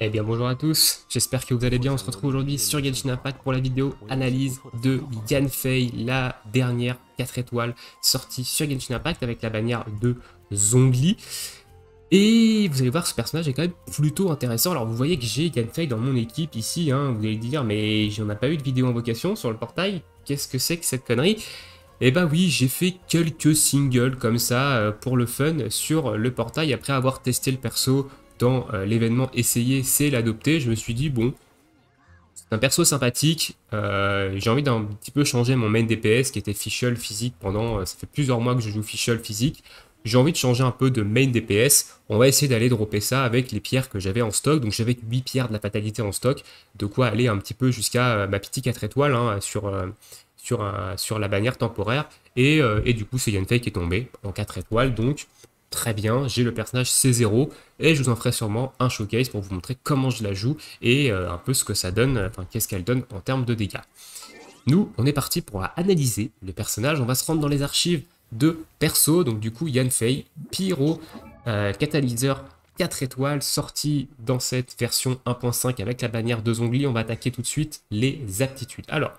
Eh bien bonjour à tous, j'espère que vous allez bien, on se retrouve aujourd'hui sur Genshin Impact pour la vidéo analyse de Yanfei, la dernière 4 étoiles sortie sur Genshin Impact avec la bannière de Zongli. Et vous allez voir, ce personnage est quand même plutôt intéressant. Alors vous voyez que j'ai Yanfei dans mon équipe ici, hein, vous allez dire, mais j'en ai pas eu de vidéo invocation sur le portail, qu'est-ce que c'est que cette connerie eh ben oui, j'ai fait quelques singles comme ça euh, pour le fun sur le portail après avoir testé le perso euh, l'événement essayer, c'est l'adopter, je me suis dit, bon, c'est un perso sympathique, euh, j'ai envie d'un petit peu changer mon main DPS qui était Fischl physique pendant, euh, ça fait plusieurs mois que je joue Fischl physique, j'ai envie de changer un peu de main DPS. On va essayer d'aller dropper ça avec les pierres que j'avais en stock. Donc j'avais 8 pierres de la fatalité en stock, de quoi aller un petit peu jusqu'à ma petite 4 étoiles hein, sur, sur, sur la bannière temporaire. Et, et du coup, c'est Yanfei qui est tombé en 4 étoiles. Donc très bien, j'ai le personnage C0 et je vous en ferai sûrement un showcase pour vous montrer comment je la joue et euh, un peu ce que ça donne, enfin qu'est-ce qu'elle donne en termes de dégâts. Nous, on est parti pour analyser le personnage, on va se rendre dans les archives de perso, donc du coup Yanfei, Pyro, euh, Catalyseur 4 étoiles, sorti dans cette version 1.5 avec la bannière de Zongli, on va attaquer tout de suite les aptitudes. Alors,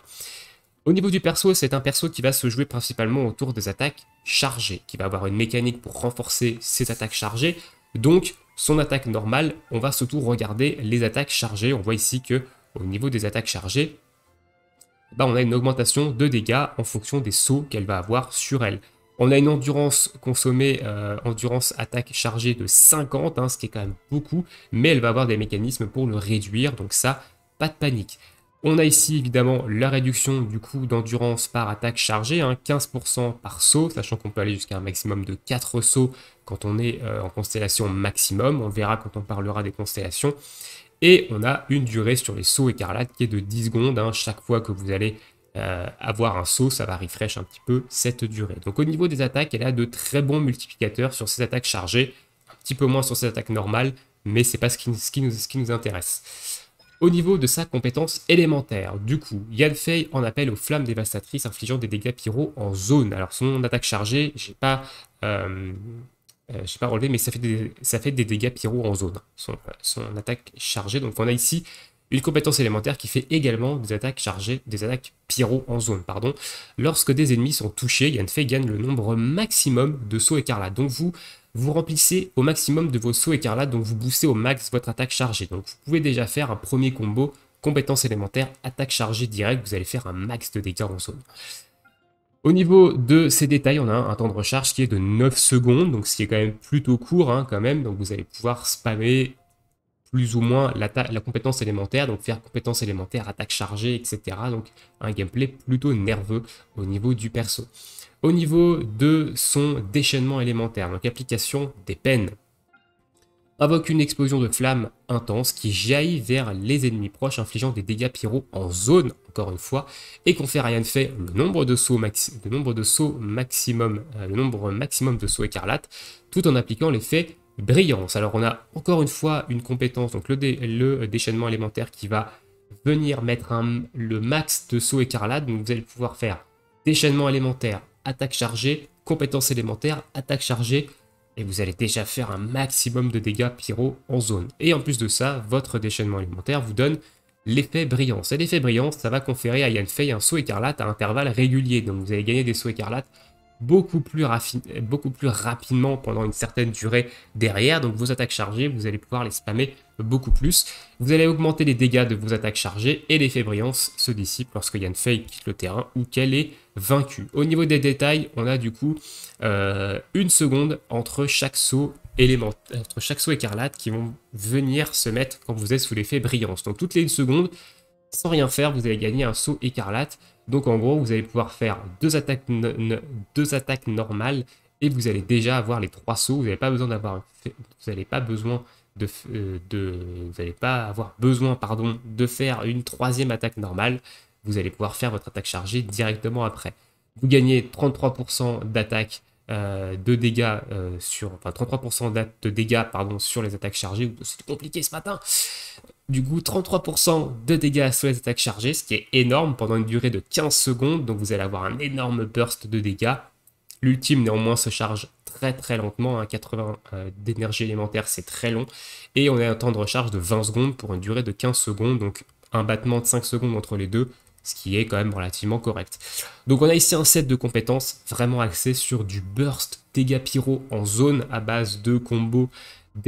au niveau du perso, c'est un perso qui va se jouer principalement autour des attaques chargées, qui va avoir une mécanique pour renforcer ses attaques chargées. Donc, son attaque normale, on va surtout regarder les attaques chargées. On voit ici que au niveau des attaques chargées, bah, on a une augmentation de dégâts en fonction des sauts qu'elle va avoir sur elle. On a une endurance consommée, euh, endurance attaque chargée de 50, hein, ce qui est quand même beaucoup, mais elle va avoir des mécanismes pour le réduire, donc ça, pas de panique. On a ici évidemment la réduction du coût d'endurance par attaque chargée, 15% hein, par saut, sachant qu'on peut aller jusqu'à un maximum de 4 sauts quand on est euh, en constellation maximum. On verra quand on parlera des constellations. Et on a une durée sur les sauts écarlates qui est de 10 secondes. Hein. chaque fois que vous allez euh, avoir un saut, ça va refresh un petit peu cette durée. Donc au niveau des attaques, elle a de très bons multiplicateurs sur ses attaques chargées, un petit peu moins sur ses attaques normales, mais pas ce n'est pas qui nous, ce qui nous intéresse au niveau de sa compétence élémentaire. Du coup, Yann Fei en appelle aux flammes dévastatrices infligeant des dégâts pyro en zone. Alors son attaque chargée, j'ai pas, euh, euh, j'ai pas relevé, mais ça fait, des, ça fait des dégâts pyro en zone, hein, son, son attaque chargée. Donc on a ici une compétence élémentaire qui fait également des attaques chargées, des attaques pyro en zone, pardon. Lorsque des ennemis sont touchés, Yanfei gagne le nombre maximum de sauts écarlates. Donc vous, vous remplissez au maximum de vos sauts écarlates, donc vous boostez au max votre attaque chargée. Donc vous pouvez déjà faire un premier combo compétence élémentaire, attaque chargée directe, vous allez faire un max de dégâts en zone. Au niveau de ces détails, on a un temps de recharge qui est de 9 secondes, donc ce qui est quand même plutôt court hein, quand même, donc vous allez pouvoir spammer plus ou moins la, la compétence élémentaire, donc faire compétence élémentaire, attaque chargée, etc. Donc un gameplay plutôt nerveux au niveau du perso. Au niveau de son déchaînement élémentaire, donc application des peines, invoque une explosion de flammes intense qui jaillit vers les ennemis proches, infligeant des dégâts pyro en zone, encore une fois, et confère à fait le nombre de sauts, le nombre de sauts maximum, euh, le nombre maximum de sauts écarlates, tout en appliquant l'effet brillance. Alors on a encore une fois une compétence, donc le, déchaînement élémentaire qui va venir mettre le max de sauts écarlate. Donc vous allez pouvoir faire déchaînement élémentaire, attaque chargée, compétence élémentaire, attaque chargée. Et vous allez déjà faire un maximum de dégâts pyro en zone. Et en plus de ça, votre déchaînement élémentaire vous donne l'effet brillance. Et l'effet brillance, ça va conférer à Yanfei un saut écarlate à intervalles réguliers. Donc vous allez gagner des sauts écarlates beaucoup plus, beaucoup plus rapidement pendant une certaine durée derrière. Donc vos attaques chargées, vous allez pouvoir les spammer beaucoup plus. Vous allez augmenter les dégâts de vos attaques chargées et l'effet brillance se dissipe lorsque Yann Fei quitte le terrain ou qu'elle est vaincue. Au niveau des détails, on a du coup euh, une seconde entre chaque saut élément, entre chaque saut écarlate qui vont venir se mettre quand vous êtes sous l'effet brillance. Donc toutes les une seconde sans rien faire, vous allez gagner un saut écarlate donc en gros, vous allez pouvoir faire deux attaques, normales et vous allez déjà avoir les trois sauts. Vous n'avez pas besoin d'avoir, vous n'allez pas besoin de, euh, vous pas avoir besoin, pardon, de faire une troisième attaque normale. Vous allez pouvoir faire votre attaque chargée directement après. Vous gagnez 33% d'attaque euh, de dégâts euh, sur, enfin 33% de dégâts pardon sur les attaques chargées. C'est compliqué ce matin du coup 33% de dégâts sur les attaques chargées, ce qui est énorme pendant une durée de 15 secondes, donc vous allez avoir un énorme burst de dégâts. L'ultime néanmoins se charge très très lentement, à hein, 80 euh, d'énergie élémentaire c'est très long, et on a un temps de recharge de 20 secondes pour une durée de 15 secondes, donc un battement de 5 secondes entre les deux, ce qui est quand même relativement correct. Donc on a ici un set de compétences vraiment axé sur du burst, dégâts pyro en zone à base de combos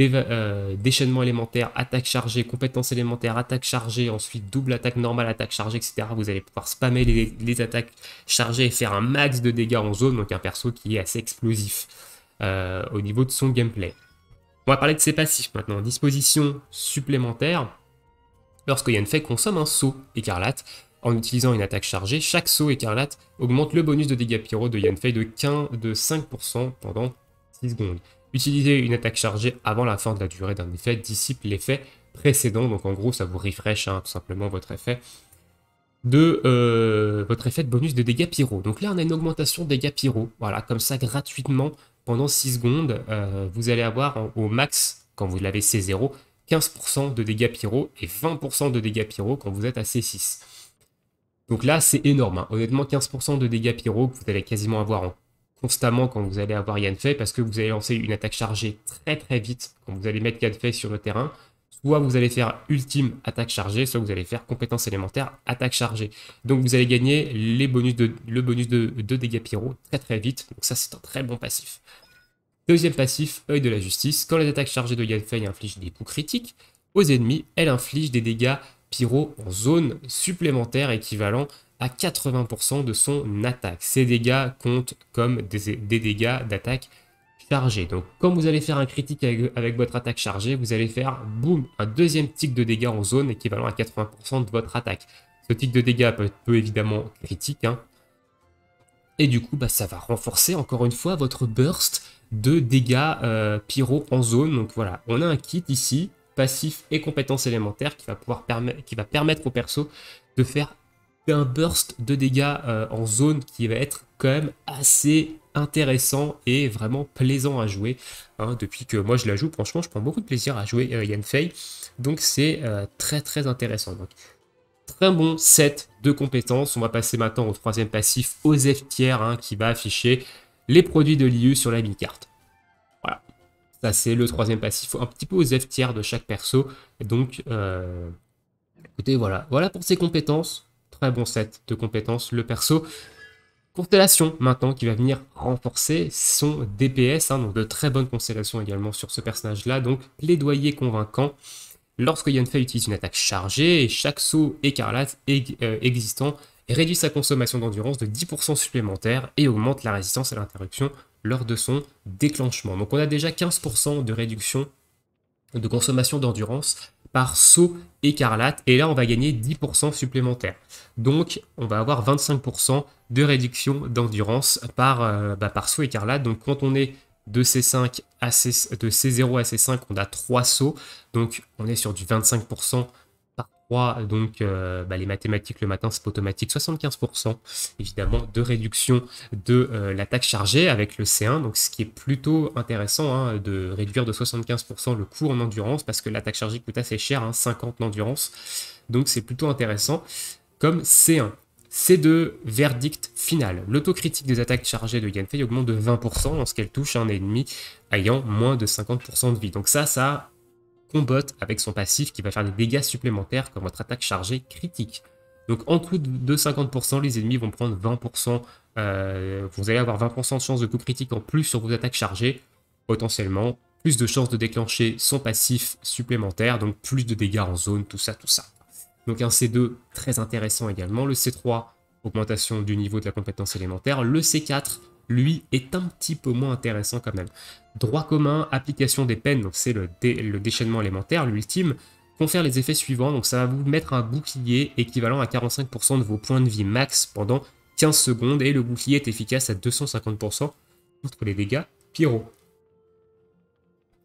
euh, déchaînement élémentaire, attaque chargée, compétence élémentaire, attaque chargée, ensuite double attaque normale, attaque chargée, etc. Vous allez pouvoir spammer les, attaques chargées et faire un max de dégâts en zone, donc un perso qui est assez explosif euh, au niveau de son gameplay. On va parler de ses passifs maintenant. Disposition supplémentaire. Lorsque Yanfei consomme un saut écarlate, en utilisant une attaque chargée, chaque saut écarlate augmente le bonus de dégâts pyro de Yanfei de 5% pendant 6 secondes. Utilisez une attaque chargée avant la fin de la durée d'un effet dissipe l'effet précédent. Donc en gros, ça vous refresh hein, tout simplement votre effet de euh, votre effet de bonus de dégâts pyro. Donc là, on a une augmentation de dégâts pyro. Voilà, comme ça, gratuitement, pendant 6 secondes, euh, vous allez avoir au max, quand vous l'avez C0, 15% de dégâts pyro et 20% de dégâts pyro quand vous êtes à C6. Donc là, c'est énorme. Hein. Honnêtement, 15% de dégâts pyro que vous allez quasiment avoir en constamment quand vous allez avoir Yanfei parce que vous allez lancer une attaque chargée très très vite quand vous allez mettre Yanfei sur le terrain. Soit vous allez faire ultime attaque chargée, soit vous allez faire compétence élémentaire attaque chargée. Donc vous allez gagner les bonus de, le bonus de, de dégâts pyro très très vite. Donc ça c'est un très bon passif. Deuxième passif, œil de la justice. Quand les attaques chargées de Yanfei infligent des coups critiques aux ennemis, elle inflige des dégâts pyro en zone supplémentaire équivalent à 80% de son attaque. Ces dégâts comptent comme des, dégâts d'attaque chargée. Donc quand vous allez faire un critique avec, votre attaque chargée, vous allez faire boum, un deuxième tic de dégâts en zone équivalent à 80% de votre attaque. Ce tic de dégâts peut, peu évidemment critique. Hein. Et du coup, bah, ça va renforcer encore une fois votre burst de dégâts euh, pyro en zone. Donc voilà, on a un kit ici, passif et compétences élémentaires, qui va, pouvoir permettre qui va permettre au perso de faire un burst de dégâts euh, en zone qui va être quand même assez intéressant et vraiment plaisant à jouer. Hein, depuis que moi je la joue, franchement, je prends beaucoup de plaisir à jouer euh, Yanfei. Donc c'est euh, très très intéressant. Donc, très bon set de compétences. On va passer maintenant au troisième passif, aux f Tiers, hein, qui va afficher les produits de l'IU sur la mini-carte. Voilà. Ça c'est le troisième passif, un petit peu aux f Tiers de chaque perso. Donc, euh, écoutez, voilà. Voilà pour ses compétences très bon set de compétences, le perso. Constellation maintenant qui va venir renforcer son DPS, hein, donc de très bonnes constellations également sur ce personnage-là, donc plaidoyer convaincant. Lorsque Yanfei utilise une attaque chargée, et chaque saut écarlate euh, existant réduit sa consommation d'endurance de 10% supplémentaire et augmente la résistance à l'interruption lors de son déclenchement. Donc on a déjà 15% de réduction de consommation d'endurance par saut écarlate. Et là, on va gagner 10% supplémentaire. Donc, on va avoir 25% de réduction d'endurance par, euh, bah, par saut écarlate. Donc, quand on est de C5 à C, de C0 à C5, on a 3 sauts. Donc, on est sur du 25% donc euh, bah, les mathématiques le matin, c'est automatique, 75% évidemment de réduction de l'attaque euh, la chargée avec le C1, donc ce qui est plutôt intéressant hein, de réduire de 75% le coût en endurance parce que l'attaque chargée coûte assez cher, hein, 50 l'endurance, donc c'est plutôt intéressant comme C1. C2, verdict final. L'autocritique des attaques chargées de Yanfei augmente de 20% lorsqu'elle touche un ennemi ayant moins de 50% de vie. Donc ça, ça combotte avec son passif qui va faire des dégâts supplémentaires quand votre attaque chargée critique. Donc en coût de 50%, les ennemis vont prendre 20%. Euh, vous allez avoir 20% de chance de coup critique en plus sur vos attaques chargées. Potentiellement, plus de chances de déclencher son passif supplémentaire, donc plus de dégâts en zone, tout ça, tout ça. Donc un C2 très intéressant également. Le C3, augmentation du niveau de la compétence élémentaire. Le C4, lui, est un petit peu moins intéressant quand même. Droit commun, application des peines, donc c'est le, déchaînement élémentaire, l'ultime, confère les effets suivants, donc ça va vous mettre un bouclier équivalent à 45% de vos points de vie max pendant 15 secondes, et le bouclier est efficace à 250% contre les dégâts pyro.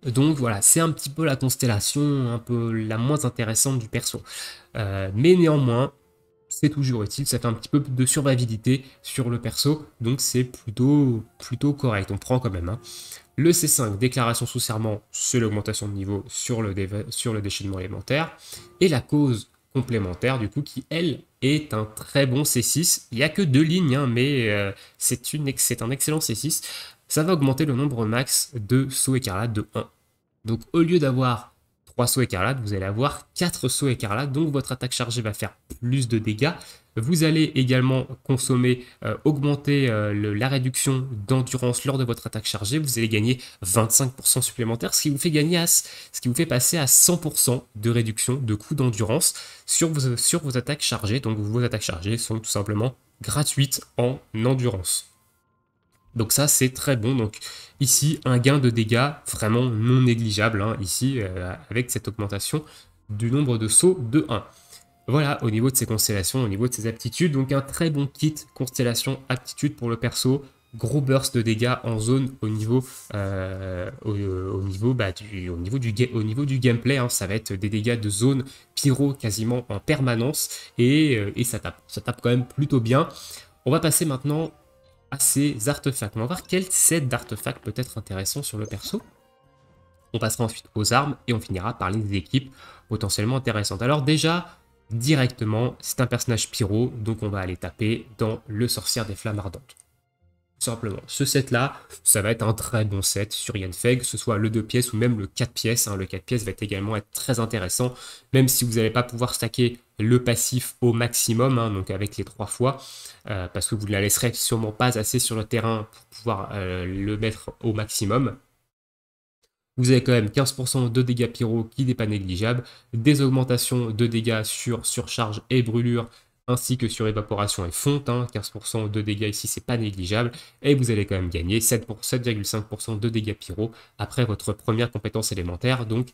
Donc voilà, c'est un petit peu la constellation un peu la moins intéressante du perso. Euh, mais néanmoins, c'est toujours utile, ça fait un petit peu de survivabilité sur le perso, donc c'est plutôt, plutôt correct, on prend quand même. Hein. Le C5, déclaration sous serment, c'est l'augmentation de niveau sur le, sur le déchaînement élémentaire, et la cause complémentaire du coup qui elle est un très bon C6, il n'y a que deux lignes hein, mais euh, c'est un excellent C6, ça va augmenter le nombre max de sauts écarlates de 1. Donc au lieu d'avoir 3 sauts écarlates, vous allez avoir 4 sauts écarlates, donc votre attaque chargée va faire plus de dégâts. Vous allez également consommer, euh, augmenter euh, la réduction d'endurance lors de votre attaque chargée. Vous allez gagner 25% supplémentaire, ce qui vous fait gagner ce qui vous fait passer à 100% de réduction de coût d'endurance sur sur vos attaques chargées. Donc vos attaques chargées sont tout simplement gratuites en endurance. Donc ça, c'est très bon. Donc ici, un gain de dégâts vraiment non négligeable, hein, ici, euh, avec cette augmentation du nombre de sauts de 1. Voilà, au niveau de ses constellations, au niveau de ses aptitudes, donc un très bon kit constellation aptitude pour le perso. Gros burst de dégâts en zone au niveau, euh, euh, niveau, bah, du, au, niveau du, au niveau du gameplay. Hein. ça va être des dégâts de zone pyro quasiment en permanence et, ça tape. Ça tape quand même plutôt bien. On va passer maintenant à ces artefacts. on va voir quel set d'artefacts peut être intéressant sur le perso. On passera ensuite aux armes et on finira par les équipes potentiellement intéressantes. Alors déjà, directement, c'est un personnage pyro, donc on va aller taper dans le sorcière des flammes ardentes. simplement, ce set-là, ça va être un très bon set sur Yenfeg, que ce soit le 2 pièces ou même le 4 pièces. Hein. Le 4 pièces va également être très intéressant, même si vous n'allez pas pouvoir stacker le passif au maximum, hein, donc avec les trois fois, euh, parce que vous ne la laisserez sûrement pas assez sur le terrain pour pouvoir euh, le mettre au maximum. Vous avez quand même 15% de dégâts pyro qui n'est pas négligeable, des augmentations de dégâts sur surcharge et brûlure ainsi que sur évaporation et fonte. 15% hein, de dégâts ici, c'est pas négligeable. Et vous allez quand même gagner 7,5% de dégâts pyro après votre première compétence élémentaire. Donc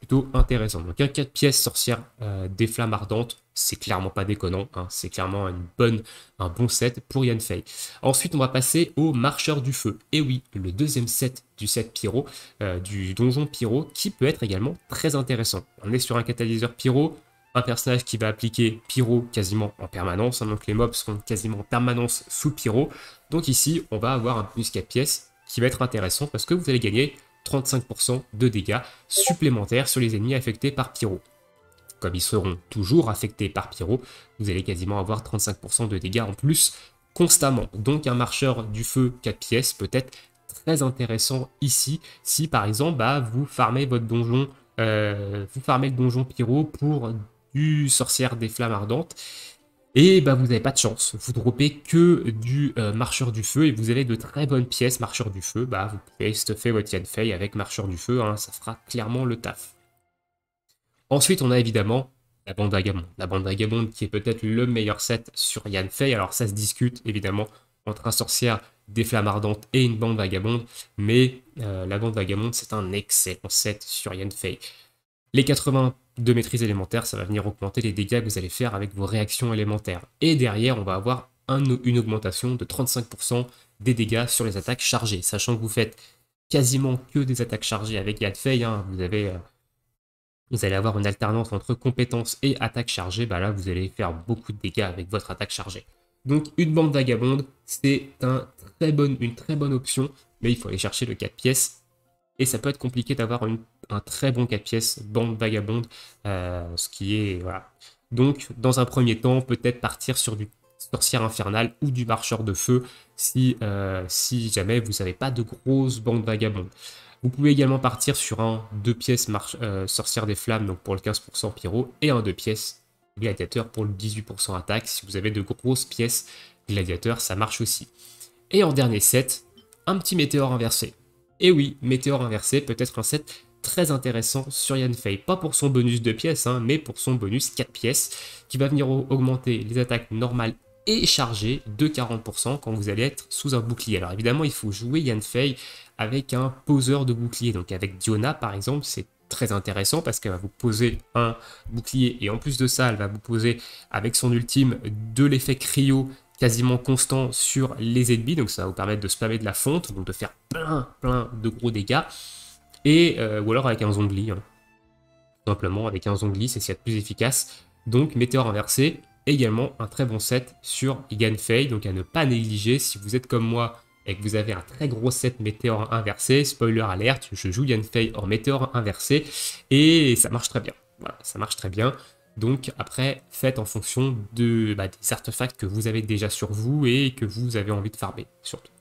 plutôt intéressant. Donc un 4 pièces sorcière euh, des flammes ardentes, c'est clairement pas déconnant, hein. c'est clairement une bonne, un bon set pour Yann Fei. Ensuite, on va passer au Marcheur du Feu. Et oui, le deuxième set du set Pyro, euh, du donjon Pyro, qui peut être également très intéressant. On est sur un catalyseur Pyro, un personnage qui va appliquer Pyro quasiment en permanence, hein. donc les mobs sont quasiment en permanence sous Pyro. Donc ici, on va avoir un plus 4 pièces qui va être intéressant parce que vous allez gagner 35% de dégâts supplémentaires sur les ennemis affectés par Pyro. Comme ils seront toujours affectés par Pyro, vous allez quasiment avoir 35% de dégâts en plus constamment. Donc un marcheur du feu 4 pièces peut être très intéressant ici si par exemple bah, vous farmez votre donjon, euh, vous farmez le donjon Pyro pour du sorcière des flammes ardentes et bah, vous n'avez pas de chance. Vous dropez que du euh, marcheur du feu et vous avez de très bonnes pièces marcheur du feu. Bah, vous pouvez stuffer votre Yanfei avec marcheur du feu, hein. ça fera clairement le taf. Ensuite, on a évidemment la bande vagabonde. La bande vagabonde qui est peut-être le meilleur set sur Yanfei. Alors, ça se discute évidemment entre un sorcière des flammes ardentes et une bande vagabonde, mais euh, la bande vagabonde c'est un excellent set sur Yanfei. Les 80 de maîtrise élémentaire, ça va venir augmenter les dégâts que vous allez faire avec vos réactions élémentaires. Et derrière, on va avoir une augmentation de 35% des dégâts sur les attaques chargées, sachant que vous faites quasiment que des attaques chargées avec Yadfei, hein, euh, vous allez avoir une alternance entre compétences et attaque chargée, bah là vous allez faire beaucoup de dégâts avec votre attaque chargée. Donc une bande vagabonde, c'est une très bonne option, mais il faut aller chercher le 4 pièces et ça peut être compliqué d'avoir un très bon 4 pièces, bande vagabonde, euh, ce qui est. Voilà. Donc, dans un premier temps, peut-être partir sur du sorcière infernale ou du marcheur de feu si, euh, si jamais vous n'avez pas de grosses bandes vagabondes. Vous pouvez également partir sur un 2 pièces euh, sorcière des flammes, donc pour le 15% pyro, et un 2 pièces gladiateur pour le 18% attaque. Si vous avez de grosses pièces gladiateur, ça marche aussi. Et en dernier set, un petit météore inversé. Et oui, Météore inversé peut être un set très intéressant sur Yanfei. Pas pour son bonus 2 pièces, hein, mais pour son bonus 4 pièces, qui va venir augmenter les attaques normales et chargées de 40% quand vous allez être sous un bouclier. Alors évidemment, il faut jouer Yanfei avec un poseur de bouclier. Donc avec Diona, par exemple, c'est très intéressant parce qu'elle va vous poser un bouclier et en plus de ça, elle va vous poser avec son ultime de l'effet cryo quasiment constant sur les ennemis, donc ça va vous permettre de spammer de la fonte, donc de faire plein plein de gros dégâts, et euh, ou alors avec un zongli, hein. simplement avec un zongli, c'est ce de plus efficace. Donc météore inversé, également un très bon set sur Ganfei, donc à ne pas négliger si vous êtes comme moi et que vous avez un très gros set météore inversé, spoiler alerte, je joue Yanfei en météore inversé, et ça marche très bien. Voilà, ça marche très bien. Donc après, faites en fonction de, bah, des artefacts que vous avez déjà sur vous et que vous avez envie de farmer, surtout.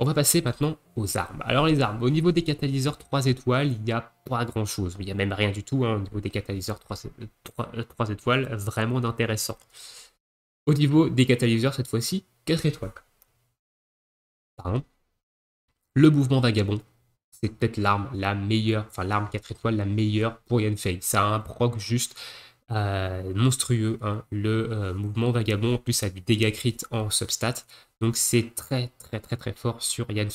On va passer maintenant aux armes. Alors les armes, au niveau des catalyseurs 3 étoiles, il n'y a pas grand chose. Il n'y a même rien du tout hein, au niveau des catalyseurs 3, euh, euh, étoiles, vraiment d'intéressant. Au niveau des catalyseurs, cette fois-ci, 4 étoiles. Le mouvement vagabond, c'est peut-être l'arme la meilleure, enfin l'arme 4 étoiles la meilleure pour Yanfei. Ça a un proc juste euh, monstrueux, hein. le euh, mouvement vagabond, en plus a du dégâts crit en substat, donc c'est très très très très fort sur Yan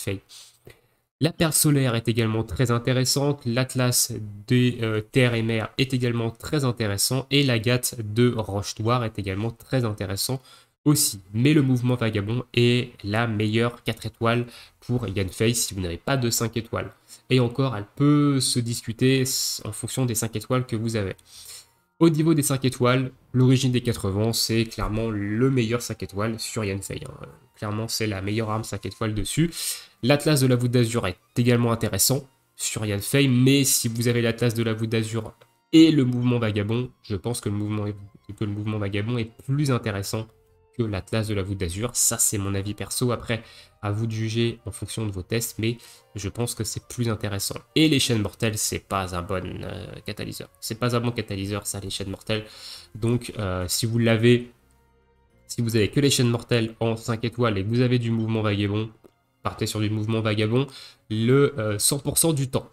La perle solaire est également très intéressante, l'atlas des euh, terres et mers est également très intéressant, et l'agate de roche noire est également très intéressant aussi. Mais le mouvement vagabond est la meilleure 4 étoiles pour Yanfei si vous n'avez pas de 5 étoiles. Et encore, elle peut se discuter en fonction des 5 étoiles que vous avez. Au niveau des 5 étoiles, l'origine des vents, c'est clairement le meilleur 5 étoiles sur Yanfei. Hein. Clairement, c'est la meilleure arme 5 étoiles dessus. L'Atlas de la voûte d'Azur est également intéressant sur Yanfei, mais si vous avez l'Atlas de la voûte d'Azur et le mouvement vagabond, je pense que le mouvement, que le mouvement vagabond est plus intéressant la l'Atlas de la voûte d'Azur. Ça, c'est mon avis perso. Après, à vous de juger en fonction de vos tests, mais je pense que c'est plus intéressant. Et les chaînes mortelles, c'est pas un bon euh, catalyseur. C'est pas un bon catalyseur, ça, les chaînes mortelles. Donc, euh, si vous l'avez, si vous avez que les chaînes mortelles en 5 étoiles et vous avez du mouvement vagabond, partez sur du mouvement vagabond le 100% euh, du temps.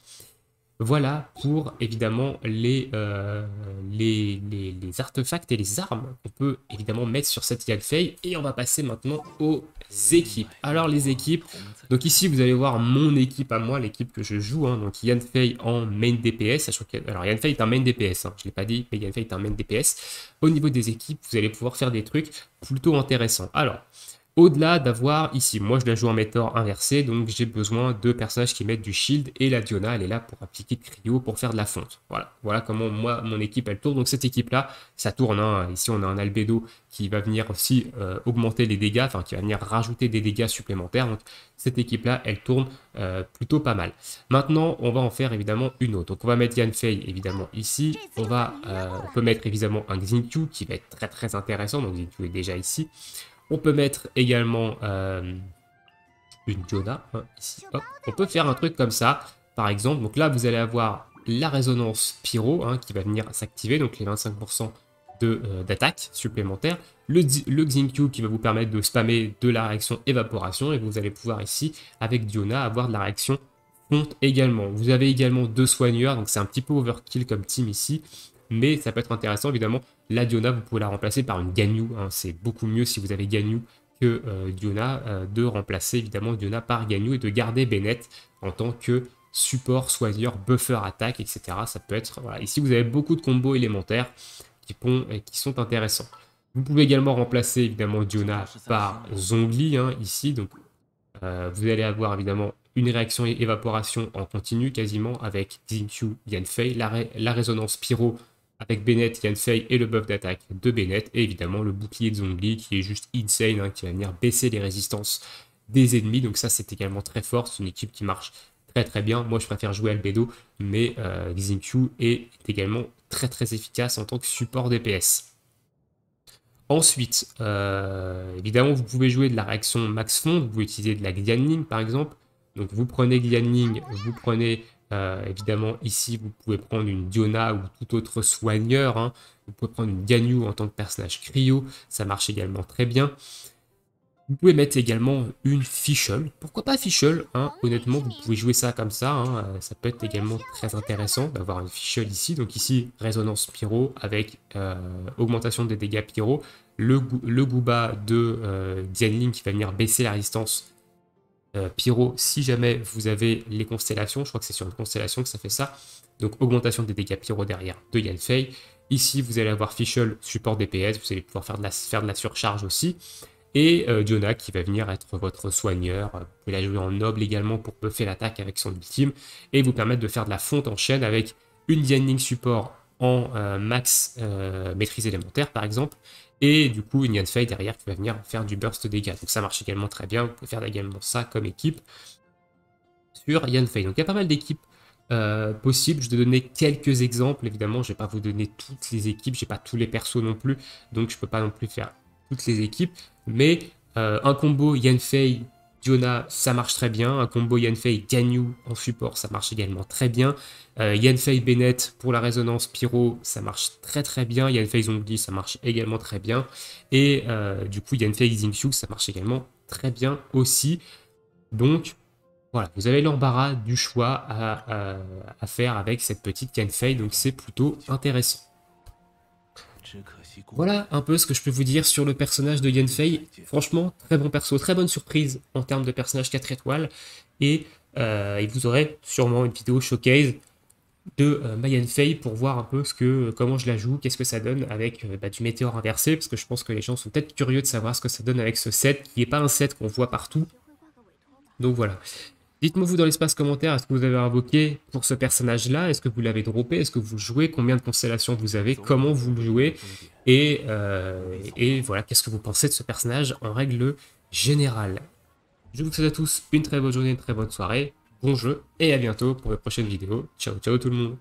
Voilà pour évidemment euh, les, les, artefacts et les armes qu'on peut évidemment mettre sur cette Yanfei. Et on va passer maintenant aux équipes. Alors les équipes, donc ici vous allez voir mon équipe à moi, l'équipe que je joue. Hein. donc Yanfei en main DPS. alors Yanfei est un main DPS, hein. je ne l'ai pas dit, mais Yanfei est un main DPS. Au niveau des équipes, vous allez pouvoir faire des trucs plutôt intéressants. Alors, au-delà d'avoir ici, moi je la joue en méthode inversé, donc j'ai besoin de personnages qui mettent du shield et la Diona elle est là pour appliquer cryo pour faire de la fonte. Voilà, voilà comment moi mon équipe elle tourne. Donc cette équipe là, ça tourne. Hein. Ici on a un Albedo qui va venir aussi euh, augmenter les dégâts, enfin qui va venir rajouter des dégâts supplémentaires. Donc cette équipe là elle tourne euh, plutôt pas mal. Maintenant on va en faire évidemment une autre. Donc on va mettre Yanfei, évidemment ici. On va euh, on peut mettre évidemment un Xingqiu qui va être très très intéressant. Donc Xingqiu est déjà ici. On peut mettre également euh, une Diona hein, On peut faire un truc comme ça, par exemple. Donc là, vous allez avoir la résonance pyro hein, qui va venir s'activer, donc les 25% euh, d'attaque supplémentaire. Le, le Xingqiu qui va vous permettre de spammer de la réaction évaporation et vous allez pouvoir ici, avec Diona, avoir de la réaction compte également. Vous avez également deux soigneurs, donc c'est un petit peu overkill comme team ici, mais ça peut être intéressant évidemment la Diona, vous pouvez la remplacer par une Ganyu. Hein. C'est beaucoup mieux si vous avez Ganyu que euh, Diona, euh, de remplacer évidemment Diona par Ganyu et de garder Bennett en tant que support, soigneur, buffer, attaque, etc. Ça peut être. Ici, vous avez beaucoup de combos élémentaires qui, sont intéressants. Vous pouvez également remplacer évidemment Diona par Zongli hein, ici. Donc, euh, vous allez avoir évidemment une réaction et évaporation en continu quasiment avec Xingqiu, Yanfei, la résonance pyro avec Bennett, Yanfei et le buff d'attaque de Bennett, et évidemment le bouclier de Zongli qui est juste insane, hein, qui va venir baisser les résistances des ennemis. Donc ça c'est également très fort, c'est une équipe qui marche très très bien. Moi je préfère jouer Albedo, mais euh, Q est également très très efficace en tant que support DPS. Ensuite, euh, évidemment, vous pouvez jouer de la réaction max fond, vous pouvez utiliser de la Glianling par exemple. Donc vous prenez Glianling, vous prenez euh, évidemment, ici, vous pouvez prendre une Diona ou tout autre soigneur. Hein. Vous pouvez prendre une Ganyu en tant que personnage cryo. Ça marche également très bien. Vous pouvez mettre également une Fischl. Pourquoi pas Fischl hein? Honnêtement, vous pouvez jouer ça comme ça. Hein. Euh, ça peut être également très intéressant d'avoir une Fischl ici. Donc ici, résonance pyro avec euh, augmentation des dégâts pyro. Le, le Gooba de euh, qui va venir baisser la résistance euh, Pyro, si jamais vous avez les constellations, je crois que c'est sur une constellation que ça fait ça. Donc augmentation des dégâts Pyro derrière de Yanfei. Ici, vous allez avoir Fischl, support DPS, vous allez pouvoir faire de la, surcharge aussi. Et euh, Diona qui va venir être votre soigneur. Vous pouvez la jouer en noble également pour buffer l'attaque avec son ultime. Et vous permettre de faire de la fonte en chaîne avec une Yanning support en euh, max euh, maîtrise élémentaire par exemple. Et du coup, une Yanfei derrière qui va venir faire du burst dégâts. Donc ça marche également très bien. Vous pouvez faire également ça comme équipe sur Yanfei. Donc il y a pas mal d'équipes euh, possibles. Je vais donner quelques exemples. Évidemment, je ne vais pas vous donner toutes les équipes. Je n'ai pas tous les persos non plus. Donc je ne peux pas non plus faire toutes les équipes. Mais euh, un combo Yanfei ça marche très bien. Un combo Yanfei Ganyu en support, ça marche également très bien. Euh, Yanfei Bennett pour la résonance Pyro, ça marche très très bien. Yanfei Zongli, ça marche également très bien. Et euh, du coup, Yanfei Xingshu, ça marche également très bien aussi. Donc, voilà, vous avez l'embarras du choix à, euh, à, faire avec cette petite Yanfei, donc c'est plutôt intéressant. Voilà un peu ce que je peux vous dire sur le personnage de Yenfei. Franchement, très bon perso, très bonne surprise en termes de personnage 4 étoiles. Et, euh, il vous aurez sûrement une vidéo showcase de euh, pour voir un peu ce que, comment je la joue, qu'est-ce que ça donne avec euh, bah, du météore inversé, parce que je pense que les gens sont peut-être curieux de savoir ce que ça donne avec ce set, qui n'est pas un set qu'on voit partout. Donc voilà. Dites-moi vous dans l'espace commentaire, est-ce que vous avez invoqué pour ce personnage-là Est-ce que vous l'avez droppé Est-ce que vous le jouez Combien de constellations vous avez Comment vous le jouez euh, et, voilà, qu'est-ce que vous pensez de ce personnage en règle générale Je vous souhaite à tous une très bonne journée, une très bonne soirée, bon jeu, et à bientôt pour les prochaines vidéos. Ciao, ciao tout le monde